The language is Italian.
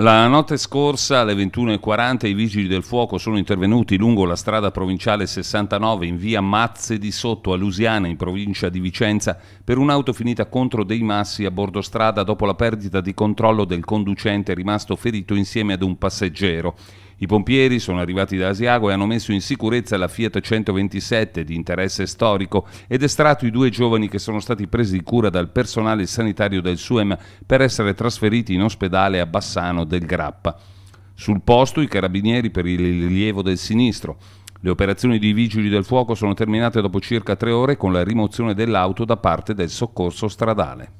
La notte scorsa alle 21.40 i vigili del fuoco sono intervenuti lungo la strada provinciale 69 in via Mazze di Sotto a Lusiana in provincia di Vicenza per un'auto finita contro dei massi a bordo strada dopo la perdita di controllo del conducente rimasto ferito insieme ad un passeggero. I pompieri sono arrivati da Asiago e hanno messo in sicurezza la Fiat 127 di interesse storico ed estratto i due giovani che sono stati presi di cura dal personale sanitario del SUEM per essere trasferiti in ospedale a Bassano del Grappa. Sul posto i carabinieri per il rilievo del sinistro, le operazioni di vigili del fuoco sono terminate dopo circa tre ore con la rimozione dell'auto da parte del soccorso stradale.